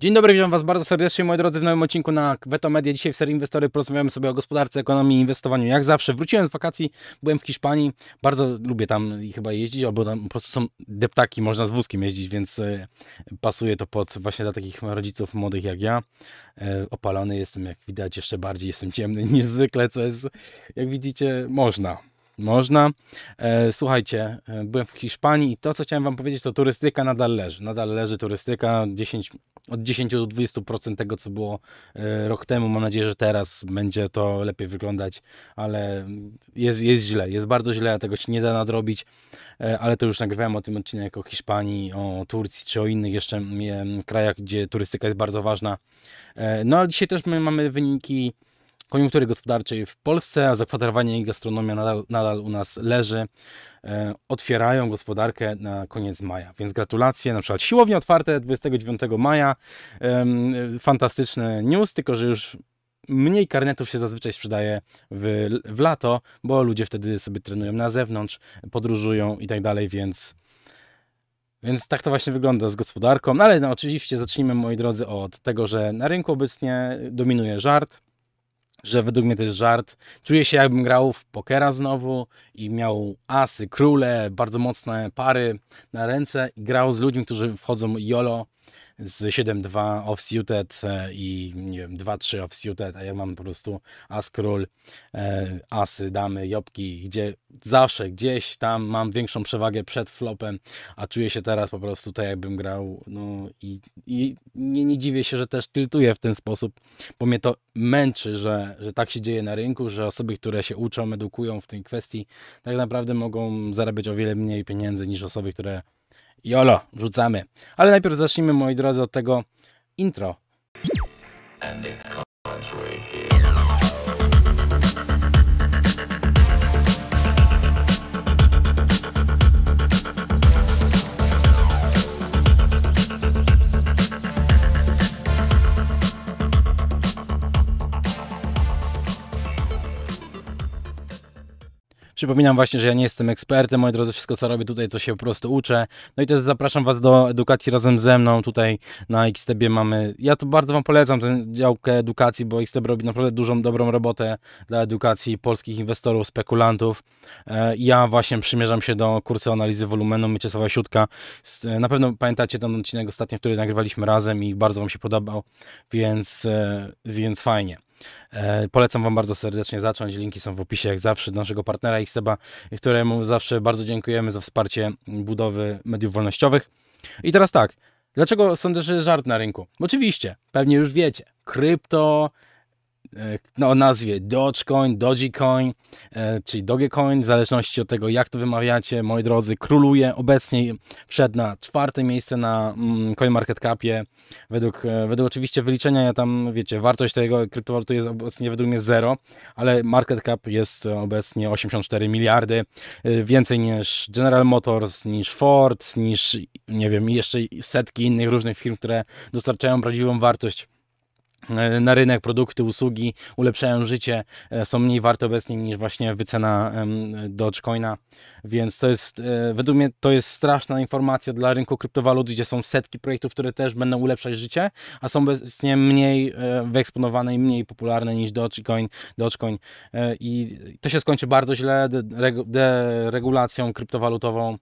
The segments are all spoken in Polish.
Dzień dobry, witam Was bardzo serdecznie, moi drodzy, w nowym odcinku na Veto Media. Dzisiaj w serii Inwestory porozmawiamy sobie o gospodarce, ekonomii i inwestowaniu. Jak zawsze, wróciłem z wakacji, byłem w Hiszpanii, bardzo lubię tam chyba jeździć, albo tam po prostu są deptaki, można z wózkiem jeździć, więc e, pasuje to pod właśnie dla takich rodziców młodych jak ja. E, opalony jestem, jak widać, jeszcze bardziej jestem ciemny niż zwykle, co jest, jak widzicie, można. Można. E, słuchajcie, byłem w Hiszpanii i to, co chciałem Wam powiedzieć, to turystyka nadal leży. Nadal leży turystyka. 10 od 10 do 20% tego, co było e, rok temu. Mam nadzieję, że teraz będzie to lepiej wyglądać, ale jest, jest źle, jest bardzo źle, tego się nie da nadrobić, e, ale to już nagrywałem o tym odcinek o Hiszpanii, o Turcji czy o innych jeszcze krajach, gdzie turystyka jest bardzo ważna. E, no ale dzisiaj też my mamy wyniki koniunktury gospodarczej w Polsce, a zakwaterowanie i gastronomia nadal, nadal u nas leży. E, otwierają gospodarkę na koniec maja, więc gratulacje. Na przykład siłownie otwarte 29 maja. fantastyczny news, tylko że już mniej karnetów się zazwyczaj sprzedaje w, w lato, bo ludzie wtedy sobie trenują na zewnątrz, podróżują i tak dalej, więc. Więc tak to właśnie wygląda z gospodarką. No ale no, oczywiście zacznijmy, moi drodzy, od tego, że na rynku obecnie dominuje żart że według mnie to jest żart. Czuję się jakbym grał w pokera znowu i miał asy, króle, bardzo mocne pary na ręce i grał z ludźmi, którzy wchodzą jolo z 7-2 offsuited e, i nie wiem, 2-3 offsuited, a ja mam po prostu as król, e, asy, damy, jobki, gdzie zawsze gdzieś tam mam większą przewagę przed flopem, a czuję się teraz po prostu tak jakbym grał, no i, i nie, nie dziwię się, że też tiltuję w ten sposób, bo mnie to męczy, że, że tak się dzieje na rynku, że osoby, które się uczą, edukują w tej kwestii, tak naprawdę mogą zarabiać o wiele mniej pieniędzy niż osoby, które Jolo, rzucamy. Ale najpierw zacznijmy, moi drodzy, od tego intro. And here. Przypominam właśnie, że ja nie jestem ekspertem, moi drodzy, wszystko co robię tutaj, to się po prostu uczę. No i też zapraszam Was do edukacji razem ze mną. Tutaj na XTB mamy, ja to bardzo Wam polecam tę działkę edukacji, bo XTB robi naprawdę dużą, dobrą robotę dla edukacji polskich inwestorów, spekulantów. E, ja właśnie przymierzam się do kursu analizy wolumenu Mieczysława Siódka. E, na pewno pamiętacie ten odcinek ostatnio, który nagrywaliśmy razem i bardzo Wam się podobał, więc, e, więc fajnie. E, polecam Wam bardzo serdecznie zacząć. Linki są w opisie, jak zawsze, do naszego partnera Xseba, któremu zawsze bardzo dziękujemy za wsparcie budowy mediów wolnościowych. I teraz tak, dlaczego sądzę, że jest żart na rynku? Oczywiście, pewnie już wiecie. Krypto, E, no, o nazwie Dogecoin, Dogecoin, e, czyli Dogecoin, w zależności od tego, jak to wymawiacie, moi drodzy, króluje. Obecnie wszedł na czwarte miejsce na mm, CoinMarketCapie. Według, e, według oczywiście wyliczenia, ja tam, wiecie, wartość tego kryptowalutu jest obecnie według mnie zero, ale market cap jest obecnie 84 miliardy, więcej niż General Motors, niż Ford, niż, nie wiem, jeszcze setki innych różnych firm, które dostarczają prawdziwą wartość E, na rynek produkty, usługi, ulepszają życie, e, są mniej warte obecnie niż właśnie wycena Dogecoina, więc to jest, e, według mnie to jest straszna informacja dla rynku kryptowalut, gdzie są setki projektów, które też będą ulepszać życie, a są obecnie mniej wyeksponowane i mniej popularne niż Dogecoin, Dogecoin. i to się skończy bardzo źle deregulacją kryptowalutową,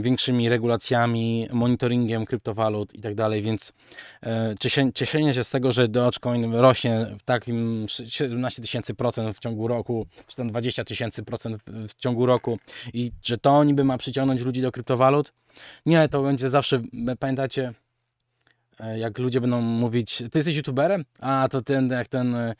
większymi regulacjami, monitoringiem kryptowalut i tak dalej, więc cieszenie się z tego, że Dogecoin rośnie w takim 17 tysięcy procent w ciągu roku, czy tam 20 tysięcy procent w ciągu roku i że to niby ma przyciągnąć ludzi do kryptowalut? Nie, to będzie zawsze, pamiętacie, e, jak ludzie będą mówić, ty jesteś youtuberem? A to ten, jak ten e,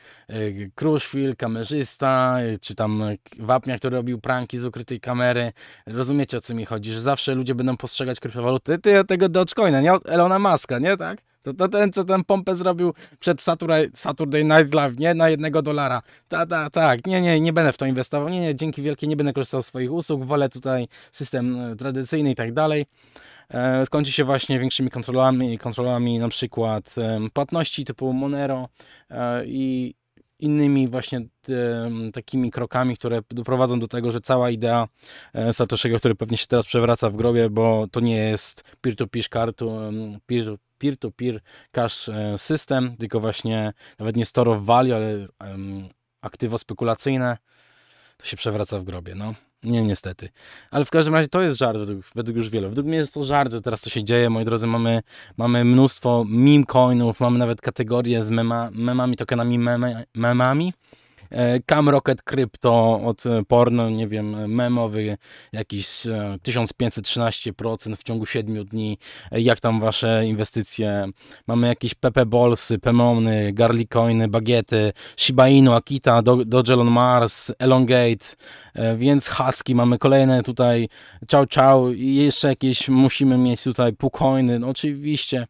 Kruszwil, kamerzysta, e, czy tam Wapnia, który robił pranki z ukrytej kamery. Rozumiecie, o co mi chodzi, że zawsze ludzie będą postrzegać kryptowaluty, ty od tego Dogecoina, nie Elona Muska, nie tak? To, to ten, co ten pompę zrobił przed Saturday, Saturday Night Live, nie? Na jednego dolara. Tak, tak, tak. Nie, nie, nie będę w to inwestował. Nie, nie, dzięki wielkie nie będę korzystał z swoich usług. Wolę tutaj system e, tradycyjny i tak dalej. E, skończy się właśnie większymi kontrolami, kontrolami na przykład e, płatności typu Monero e, i innymi właśnie takimi krokami, które doprowadzą do tego, że cała idea e, Satoshi'ego, który pewnie się teraz przewraca w grobie, bo to nie jest peer-to-peer -peer, -to -peer, peer-to-peer cash e, system, tylko właśnie nawet nie store of value, ale um, aktywo spekulacyjne, to się przewraca w grobie, no. Nie, niestety. Ale w każdym razie to jest żart według, według już wielu. Według mnie jest to żart, że teraz to się dzieje. Moi drodzy, mamy, mamy mnóstwo meme coinów, mamy nawet kategorie z mema, memami, tokenami meme, memami. E, Cam Rocket Crypto od e, porno, nie wiem, memowy, jakiś 1513% e, w ciągu 7 dni. Jak tam wasze inwestycje? Mamy jakieś Pepe Bolsy, Pemony, Garlic Coiny, Bagiety, Shiba Inu, Akita, Dogelon Mars, Elongate, więc Husky, mamy kolejne tutaj Ciao Ciao i jeszcze jakieś musimy mieć tutaj pukoiny. no oczywiście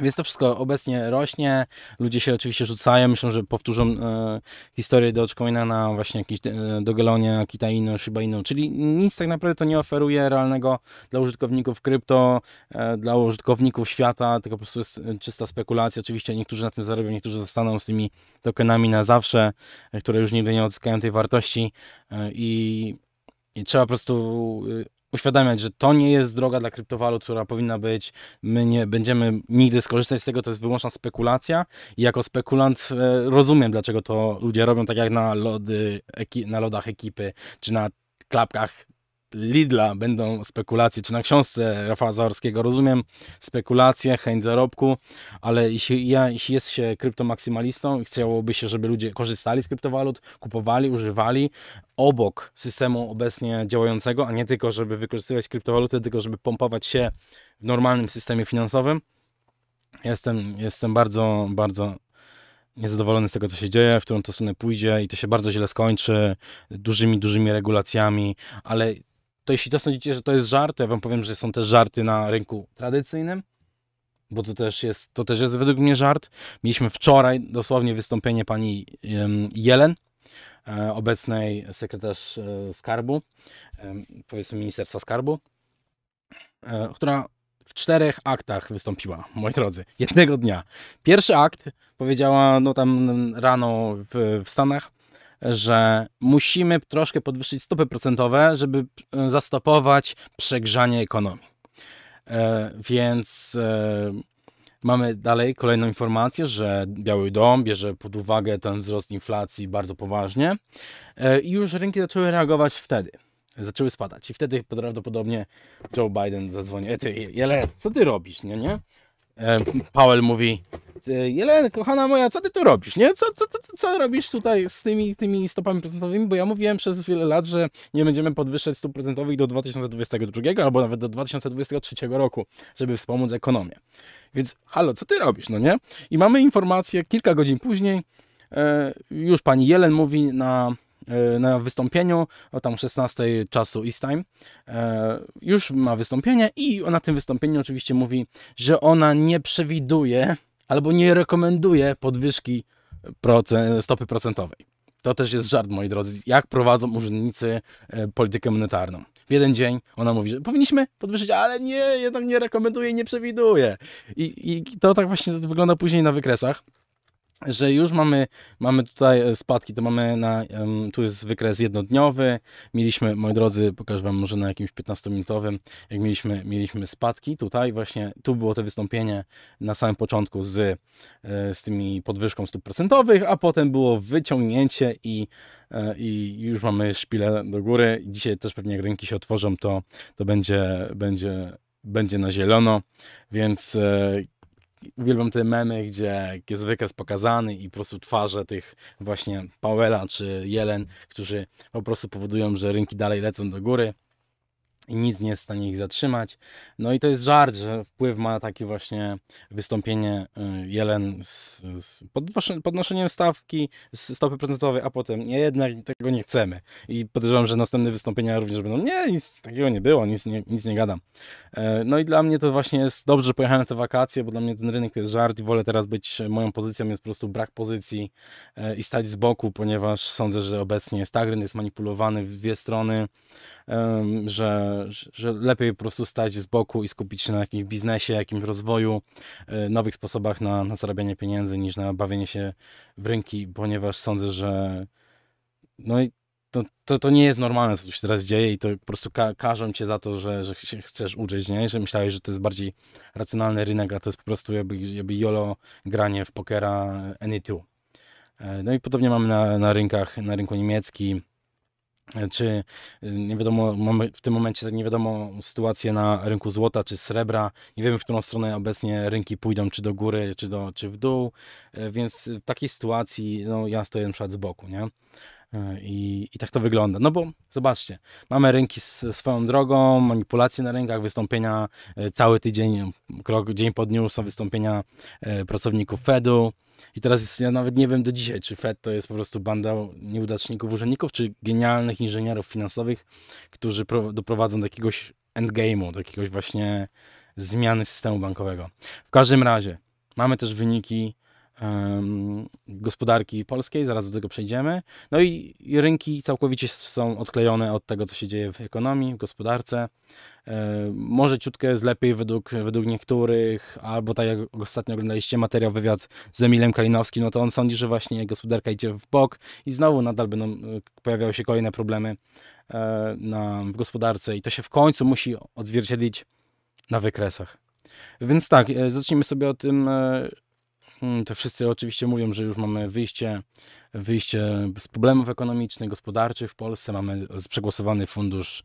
więc to wszystko obecnie rośnie. Ludzie się oczywiście rzucają, myślą, że powtórzą e, historię Dogecoina na właśnie jakiś e, Dogelonie, Kita Inu, Shiba Inu. Czyli nic tak naprawdę to nie oferuje realnego dla użytkowników krypto, e, dla użytkowników świata, tylko po prostu jest e, czysta spekulacja. Oczywiście niektórzy na tym zarobią, niektórzy zostaną z tymi tokenami na zawsze, e, które już nigdy nie odzyskają tej wartości e, i i trzeba po prostu y, uświadamiać, że to nie jest droga dla kryptowalut, która powinna być. My nie będziemy nigdy skorzystać z tego, to jest wyłączna spekulacja. I jako spekulant e, rozumiem, dlaczego to ludzie robią, tak jak na, lody, na lodach ekipy, czy na klapkach Lidla będą spekulacje, czy na książce Rafała Zaorskiego, rozumiem spekulacje, chęć zarobku, ale jeśli, ja, jeśli jest się kryptomaksymalistą i chciałoby się, żeby ludzie korzystali z kryptowalut, kupowali, używali obok systemu obecnie działającego, a nie tylko, żeby wykorzystywać kryptowaluty, tylko żeby pompować się w normalnym systemie finansowym, jestem, jestem bardzo, bardzo niezadowolony z tego, co się dzieje, w którą to stronę pójdzie i to się bardzo źle skończy dużymi, dużymi regulacjami, ale to jeśli to sądzicie, że to jest żart, to ja wam powiem, że są też żarty na rynku tradycyjnym, bo to też jest, to też jest według mnie żart. Mieliśmy wczoraj dosłownie wystąpienie pani Jelen, e, obecnej sekretarz e, skarbu, powiedzmy Ministerstwa Skarbu, e, która w czterech aktach wystąpiła, moi drodzy, jednego dnia. Pierwszy akt powiedziała, no tam rano w, w Stanach, że musimy troszkę podwyższyć stopy procentowe, żeby e, zastopować przegrzanie ekonomii. E, więc e, mamy dalej kolejną informację, że Biały Dom bierze pod uwagę ten wzrost inflacji bardzo poważnie i już rynki zaczęły reagować wtedy zaczęły spadać. I wtedy prawdopodobnie Joe Biden zadzwoni. E ty, Jele, co ty robisz, nie, nie? E, Powell mówi, e, Jelen, kochana moja, co ty tu robisz, nie? Co, co, co, co robisz tutaj z tymi, tymi stopami procentowymi? Bo ja mówiłem przez wiele lat, że nie będziemy podwyższać stóp procentowych do 2022 albo nawet do 2023 roku, żeby wspomóc ekonomię. Więc halo, co ty robisz, no nie? I mamy informację kilka godzin później, e, już pani Jelen mówi na E, na wystąpieniu, o tam 16 czasu East Time, e, już ma wystąpienie i na tym wystąpieniu oczywiście mówi, że ona nie przewiduje albo nie rekomenduje podwyżki stopy procentowej. To też jest żart, moi drodzy, jak prowadzą urzędnicy e, politykę monetarną. W jeden dzień ona mówi, że powinniśmy podwyższyć, ale nie, jednak nie rekomenduje i nie przewiduje. I, I to tak właśnie wygląda później na wykresach że już mamy, mamy tutaj e, spadki, to mamy na, tu jest wykres jednodniowy, mieliśmy, moi drodzy, pokażę wam może na jakimś 15-minutowym, jak mieliśmy, mieliśmy spadki tutaj, właśnie tu było to wystąpienie na samym początku z, e, z tymi podwyżką stóp procentowych, a potem było wyciągnięcie i, e, i już mamy szpilę do góry. Dzisiaj też pewnie jak rynki się otworzą, to, to będzie, będzie będzie na zielono, więc uwielbiam te memy, gdzie jest wykres pokazany i po prostu twarze tych właśnie Powella czy Jelen, którzy po prostu powodują, że rynki dalej lecą do góry i nic nie jest w stanie ich zatrzymać. No i to jest żart, że wpływ ma takie właśnie wystąpienie y, Jelen z, z podnoszeniem stawki z stopy procentowej, a potem nie, jednak tego nie chcemy. I podejrzewam, że następne wystąpienia również będą, nie, nic takiego nie było, nic nie, nic nie gadam. E, no i dla mnie to właśnie jest dobrze, że pojechałem na te wakacje, bo dla mnie ten rynek to jest żart i wolę teraz być, e, moją pozycją jest po prostu brak pozycji e, i stać z boku, ponieważ sądzę, że obecnie jest tak, rynek jest manipulowany w dwie strony że, że lepiej po prostu stać z boku i skupić się na jakimś biznesie, jakimś rozwoju, e, nowych sposobach na, na zarabianie pieniędzy niż na bawienie się w rynki, ponieważ sądzę, że no i to, to, to nie jest normalne, co tu się teraz dzieje i to po prostu ka każą cię za to, że, że się chcesz uczyć, nie? Że myślałeś, że to jest bardziej racjonalny rynek, a to jest po prostu jakby, jakby YOLO granie w pokera e any two. E, no i podobnie mamy na, na rynkach, na rynku niemieckim, czy y, nie wiadomo, mamy w tym momencie tak nie wiadomo sytuację na rynku złota czy srebra, nie wiemy w którą stronę obecnie rynki pójdą, czy do góry, czy, do, czy w dół, y, więc w takiej sytuacji no, ja stoję na przykład z boku, nie? E, I, I tak to wygląda. No bo zobaczcie, mamy rynki z swoją drogą, manipulacje na rynkach, wystąpienia e, cały tydzień, krok, dzień po dniu są wystąpienia e, pracowników Fedu. I teraz jest, ja nawet nie wiem do dzisiaj, czy Fed to jest po prostu banda nieudaczników urzędników, czy genialnych inżynierów finansowych, którzy pro, doprowadzą do jakiegoś endgame'u, do jakiegoś właśnie zmiany systemu bankowego. W każdym razie, mamy też wyniki gospodarki polskiej, zaraz do tego przejdziemy. No i rynki całkowicie są odklejone od tego, co się dzieje w ekonomii, w gospodarce. E, może ciutkę jest lepiej według, według niektórych, albo tak jak ostatnio oglądaliście materiał, wywiad z Emilem Kalinowskim, no to on sądzi, że właśnie gospodarka idzie w bok i znowu nadal będą e, pojawiały się kolejne problemy e, na, w gospodarce i to się w końcu musi odzwierciedlić na wykresach. Więc tak, zacznijmy sobie o tym, Hmm, to wszyscy oczywiście mówią, że już mamy wyjście, wyjście z problemów ekonomicznych, gospodarczych w Polsce, mamy przegłosowany fundusz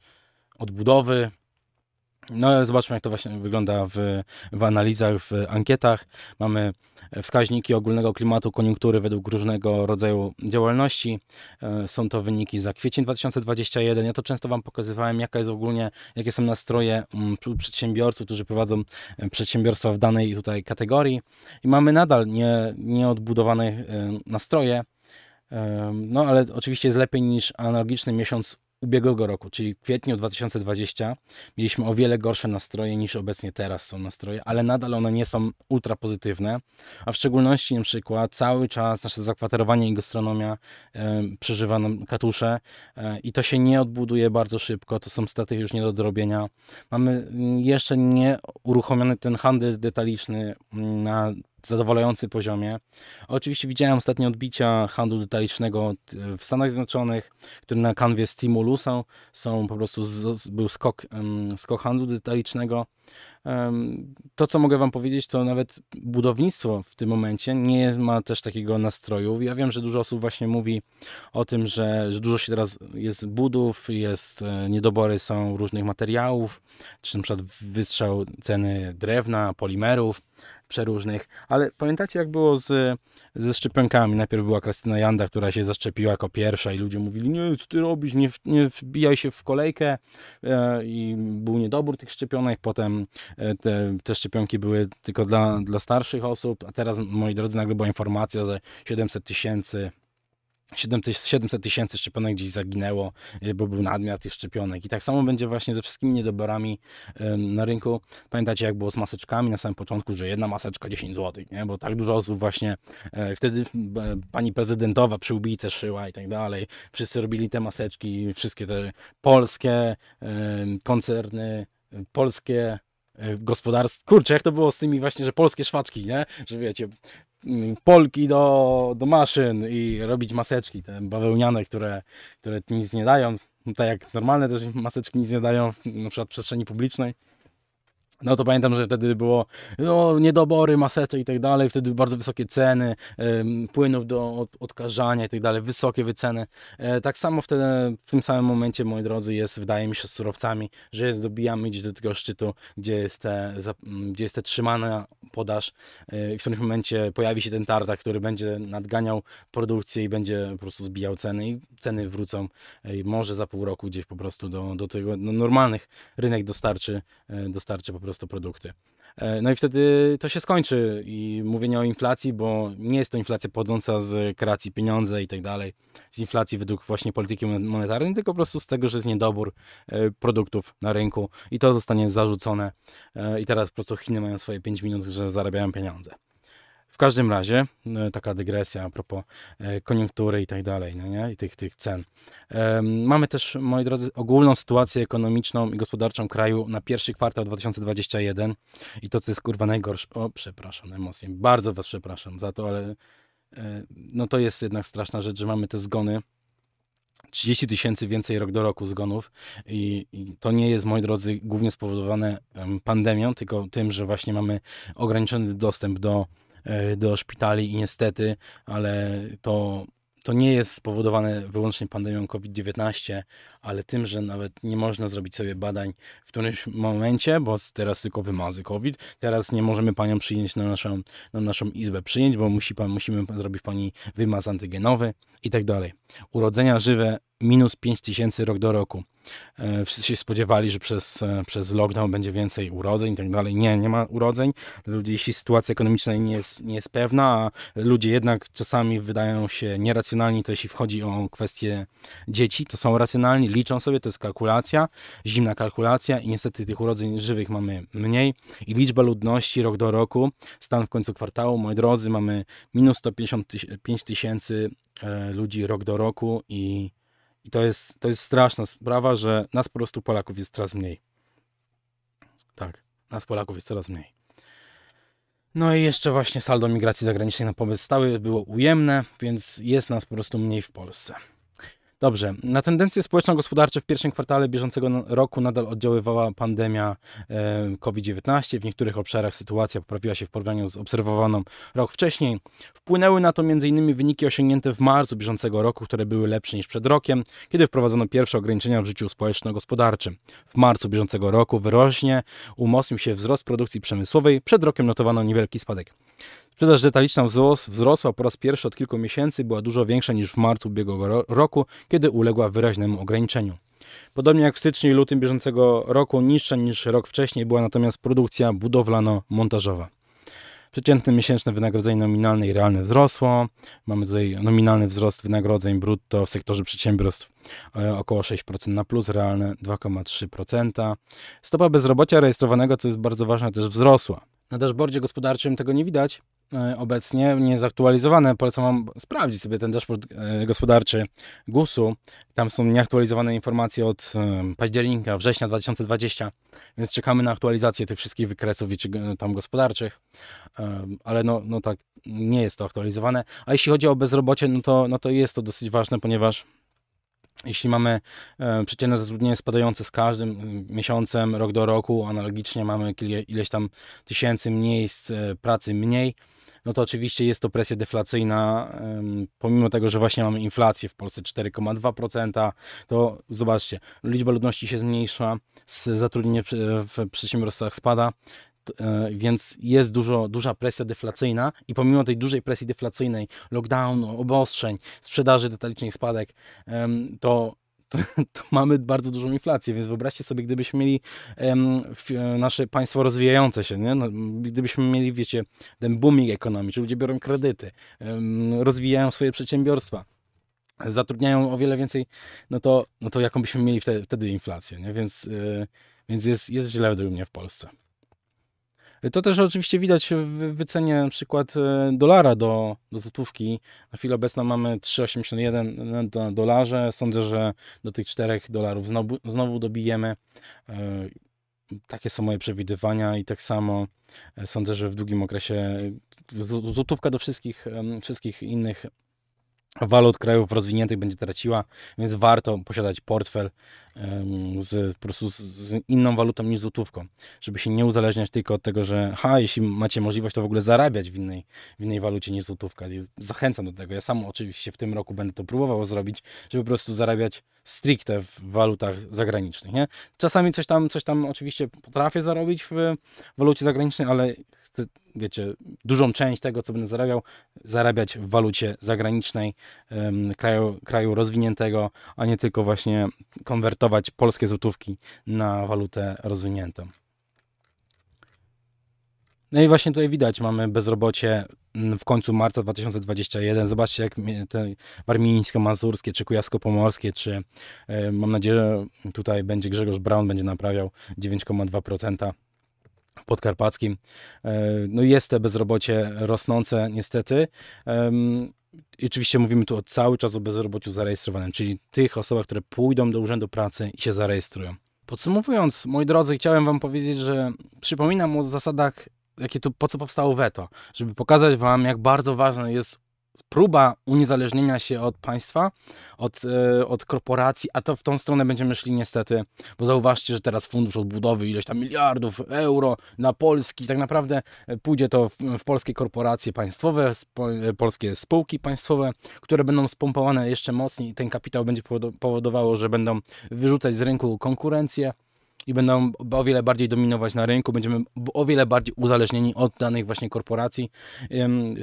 odbudowy, no ale zobaczmy, jak to właśnie wygląda w, w analizach, w ankietach. Mamy e, wskaźniki ogólnego klimatu koniunktury według różnego rodzaju działalności. E, są to wyniki za kwiecień 2021. Ja to często Wam pokazywałem, jaka jest ogólnie, jakie są nastroje mm, przedsiębiorców, którzy prowadzą e, przedsiębiorstwa w danej tutaj kategorii. I mamy nadal nie, nieodbudowane nastroje. No ale oczywiście jest lepiej niż analogiczny miesiąc ubiegłego roku, czyli kwietniu 2020, mieliśmy o wiele gorsze nastroje niż obecnie teraz są nastroje, ale nadal one nie są ultra pozytywne, a w szczególności na przykład cały czas nasze zakwaterowanie i gastronomia e, przeżywa nam katusze e, i to się nie odbuduje bardzo szybko, to są straty już nie do dorobienia. Mamy mm, jeszcze nie uruchomiony ten handel detaliczny mm, na zadowalający poziomie. Oczywiście widziałem ostatnie odbicia handlu detalicznego e, w Stanach Zjednoczonych, które na kanwie Stimulusa są po prostu, z, był skok, skok handlu detalicznego. To, co mogę Wam powiedzieć, to nawet budownictwo w tym momencie nie ma też takiego nastroju. Ja wiem, że dużo osób właśnie mówi o tym, że, że dużo się teraz jest budów, jest e, niedobory są różnych materiałów, czy na przykład wystrzał ceny drewna, polimerów, przeróżnych, ale pamiętacie jak było z, ze szczepionkami? Najpierw była Krystyna Janda, która się zaszczepiła jako pierwsza i ludzie mówili, nie, co ty robisz, nie, nie wbijaj się w kolejkę e, i był niedobór tych szczepionek, potem e, te, te szczepionki były tylko dla, dla starszych osób, a teraz, moi drodzy, nagle była informacja, że 700 tysięcy 700 tysięcy szczepionek gdzieś zaginęło, y, bo był nadmiar tych szczepionek. I tak samo będzie właśnie ze wszystkimi niedoborami na rynku. Pamiętacie, jak było z maseczkami na samym początku, że jedna maseczka 10 zł, nie? bo tak dużo osób właśnie e, wtedy pani prezydentowa przy ubijce szyła i tak dalej. Wszyscy robili te maseczki, wszystkie te polskie koncerny, polskie e, gospodarstw. Kurczę, jak to było z tymi właśnie, że polskie szwaczki, nie? Że wiecie, polki do, do maszyn i robić maseczki, te bawełniane, które, które nic nie dają. No tak jak normalne też maseczki nic nie dają, na przykład w przestrzeni publicznej. No to pamiętam, że wtedy było no, niedobory, masety i tak dalej, wtedy bardzo wysokie ceny y, płynów do od, odkażania i tak dalej, wysokie wyceny. E, tak samo wtedy, w tym samym momencie, moi drodzy, jest, wydaje mi się, z surowcami, że jest dobijamy gdzieś do tego szczytu, gdzie jest, te, za, gdzie jest te trzymana podaż e, i w którymś momencie pojawi się ten tartak, który będzie nadganiał produkcję i będzie po prostu zbijał ceny i ceny wrócą e, może za pół roku gdzieś po prostu do, do tego, no, normalnych rynek dostarczy, dostarczy po prostu prostu produkty. E, no i wtedy to się skończy i mówienie o inflacji, bo nie jest to inflacja pochodząca z kreacji pieniądza i tak dalej, z inflacji według właśnie polityki monetarnej, tylko po prostu z tego, że jest niedobór e, produktów na rynku i to zostanie zarzucone e, i teraz po prostu Chiny mają swoje 5 minut, że zarabiają pieniądze. W każdym razie, e, taka dygresja a propos e, koniunktury i tak dalej, no nie? i tych, tych cen. Mamy też, moi drodzy, ogólną sytuację ekonomiczną i gospodarczą kraju na pierwszy kwartał 2021 i to, co jest kurwa najgorsze. O, przepraszam, emocje. Bardzo was przepraszam za to, ale e, no to jest jednak straszna rzecz, że mamy te zgony. 30 tysięcy więcej rok do roku zgonów I, I, to nie jest, moi drodzy, głównie spowodowane pandemią, tylko tym, że właśnie mamy ograniczony dostęp do E, do szpitali i niestety, ale to to nie jest spowodowane wyłącznie pandemią COVID-19, ale tym, że nawet nie można zrobić sobie badań w którymś momencie, bo teraz tylko wymazy COVID, teraz nie możemy panią przyjąć na naszą, na naszą izbę przyjęć, bo musi pan, musimy zrobić pani wymaz antygenowy i tak dalej. Urodzenia żywe minus 5 tysięcy rok do roku. E, wszyscy się spodziewali, że przez, e, przez lockdown będzie więcej urodzeń i tak dalej. Nie, nie ma urodzeń. Ludzie, jeśli sytuacja ekonomiczna nie jest, nie jest pewna, a ludzie jednak czasami wydają się nieracjonalni, to jeśli wchodzi o kwestie dzieci, to są racjonalni, liczą sobie, to jest kalkulacja, zimna kalkulacja i niestety tych urodzeń żywych mamy mniej i liczba ludności rok do roku, stan w końcu kwartału, moi drodzy, mamy minus 155 tysięcy e, ludzi rok do roku i, i to, jest, to jest straszna sprawa, że nas po prostu Polaków jest coraz mniej. Tak, nas Polaków jest coraz mniej. No i jeszcze właśnie saldo migracji zagranicznej na pomysł stały było ujemne, więc jest nas po prostu mniej w Polsce. Dobrze. Na tendencje społeczno-gospodarcze w pierwszym kwartale bieżącego roku nadal oddziaływała pandemia e, COVID-19. W niektórych obszarach sytuacja poprawiła się w porównaniu z obserwowaną rok wcześniej. Wpłynęły na to m.in. wyniki osiągnięte w marcu bieżącego roku, które były lepsze niż przed rokiem, kiedy wprowadzono pierwsze ograniczenia w życiu społeczno-gospodarczym. W marcu bieżącego roku wyrośnie umocnił się wzrost produkcji przemysłowej, przed rokiem notowano niewielki spadek. Sprzedaż detaliczna wzrosła po raz pierwszy od kilku miesięcy, była dużo większa niż w marcu ubiegłego roku, kiedy uległa wyraźnemu ograniczeniu. Podobnie jak w styczniu i lutym bieżącego roku, niższa niż rok wcześniej była natomiast produkcja budowlano-montażowa. Przeciętne miesięczne wynagrodzenie nominalne i realne wzrosło. Mamy tutaj nominalny wzrost wynagrodzeń brutto w sektorze przedsiębiorstw e, około 6% na plus, realne 2,3%. Stopa bezrobocia rejestrowanego, co jest bardzo ważne, też wzrosła. Na dashboardzie gospodarczym tego nie widać e, obecnie, nie jest aktualizowane. Polecam Wam sprawdzić sobie ten dashboard e, gospodarczy GUS-u. Tam są nieaktualizowane informacje od e, października, września 2020, więc czekamy na aktualizację tych wszystkich wykresów i czy tam gospodarczych, ale no, no tak, nie jest to aktualizowane. A jeśli chodzi o bezrobocie, no to, no to jest to dosyć ważne, ponieważ jeśli mamy e, przeciętne zatrudnienie spadające z każdym miesiącem, rok do roku, analogicznie mamy ileś tam tysięcy miejsc e, pracy mniej, no to oczywiście jest to presja deflacyjna, pomimo tego, że właśnie mamy inflację w Polsce 4,2%, to zobaczcie, liczba ludności się zmniejsza, zatrudnienie w przedsiębiorstwach spada, E, więc jest dużo, duża presja deflacyjna i pomimo tej dużej presji deflacyjnej, lockdownu, obostrzeń, sprzedaży detalicznej, spadek, to to, to, mamy bardzo dużą inflację, więc wyobraźcie sobie, gdybyśmy mieli e, nasze państwo rozwijające się, nie? No, gdybyśmy mieli, wiecie, ten booming ekonomii, że ludzie biorą kredyty, rozwijają swoje przedsiębiorstwa, zatrudniają o wiele więcej, no to, no to jaką byśmy mieli wtedy, wtedy inflację, nie? Więc, e, więc jest, jest źle według mnie w Polsce. To też oczywiście widać e, w wycenie na przykład e, dolara do, do złotówki. Na chwilę obecną mamy 3,81 na e, dolarze. Sądzę, że do tych 4 dolarów znowu, znowu dobijemy. Takie są moje przewidywania i tak samo sądzę, że w długim okresie złotówka do wszystkich, wszystkich innych walut krajów rozwiniętych będzie traciła, więc warto posiadać portfel z, po prostu z, z, inną walutą niż złotówką, żeby się nie uzależniać tylko od tego, że ha, jeśli macie możliwość, to w ogóle zarabiać w innej, w innej walucie niż złotówka. I zachęcam do tego. Ja sam oczywiście w tym roku będę to próbował zrobić, żeby po prostu zarabiać stricte w walutach zagranicznych. Nie? Czasami coś tam, coś tam oczywiście potrafię zarobić w walucie zagranicznej, ale chcę, wiecie, dużą część tego, co będę zarabiał, zarabiać w walucie zagranicznej um, kraju, kraju rozwiniętego, a nie tylko właśnie konwertować polskie złotówki na walutę rozwiniętą. No i właśnie tutaj widać, mamy bezrobocie mm, w końcu marca 2021. Zobaczcie, jak te warmińsko-mazurskie, czy kujawsko-pomorskie, czy e, mam nadzieję, że tutaj będzie Grzegorz Brown, będzie naprawiał 9,2% podkarpackim. E, no jest te bezrobocie rosnące niestety. I oczywiście mówimy tu o cały czas o bezrobociu zarejestrowanym, czyli tych osobach, które pójdą do urzędu pracy i się zarejestrują. Podsumowując, moi drodzy, chciałem wam powiedzieć, że przypominam o zasadach, jakie tu, po co powstało weto, żeby pokazać wam, jak bardzo ważne jest próba uniezależnienia się od państwa, od, e, od korporacji, a to w tą stronę będziemy szli niestety, bo zauważcie, że teraz fundusz odbudowy, ileś tam miliardów euro na Polski, tak naprawdę e, pójdzie to w, w polskie korporacje państwowe, e, polskie spółki państwowe, które będą spompowane jeszcze mocniej i ten kapitał będzie powodowało, że będą wyrzucać z rynku konkurencję, i będą o wiele bardziej dominować na rynku, będziemy o wiele bardziej uzależnieni od danych właśnie korporacji.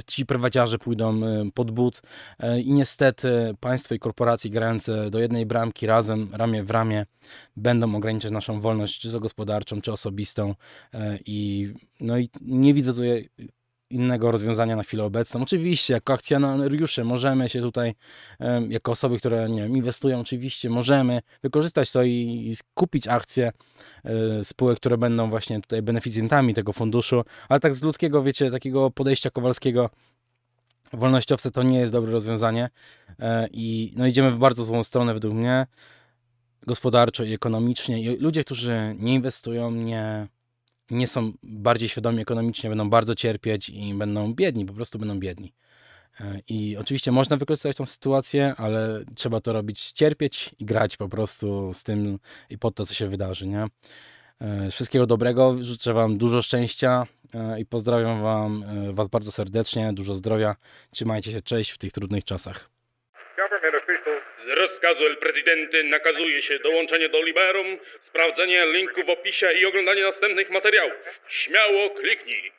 Ci prywaciarze pójdą pod but e, i niestety państwo i korporacje grające do jednej bramki razem, ramię w ramię, będą ograniczać naszą wolność, czy to gospodarczą, czy osobistą e, i no i nie widzę tutaj innego rozwiązania na chwilę obecną. Oczywiście, jako akcjonariusze możemy się tutaj, jako osoby, które nie wiem, inwestują, oczywiście możemy wykorzystać to i kupić akcje e, spółek, które będą właśnie tutaj beneficjentami tego funduszu, ale tak z ludzkiego, wiecie, takiego podejścia kowalskiego wolnościowce to nie jest dobre rozwiązanie e, i no idziemy w bardzo złą stronę według mnie, gospodarczo i ekonomicznie i ludzie, którzy nie inwestują, nie nie są bardziej świadomi ekonomicznie, będą bardzo cierpieć i będą biedni, po prostu będą biedni. E, I oczywiście można wykorzystać tą sytuację, ale trzeba to robić, cierpieć i grać po prostu z tym i pod to, co się wydarzy, nie? E, wszystkiego dobrego, życzę Wam dużo szczęścia e, i pozdrawiam wam, Was bardzo serdecznie, dużo zdrowia. Trzymajcie się, cześć w tych trudnych czasach. Z rozkazu El Prezydenty nakazuje się dołączenie do Liberum, sprawdzenie linku w opisie i oglądanie następnych materiałów. Śmiało kliknij!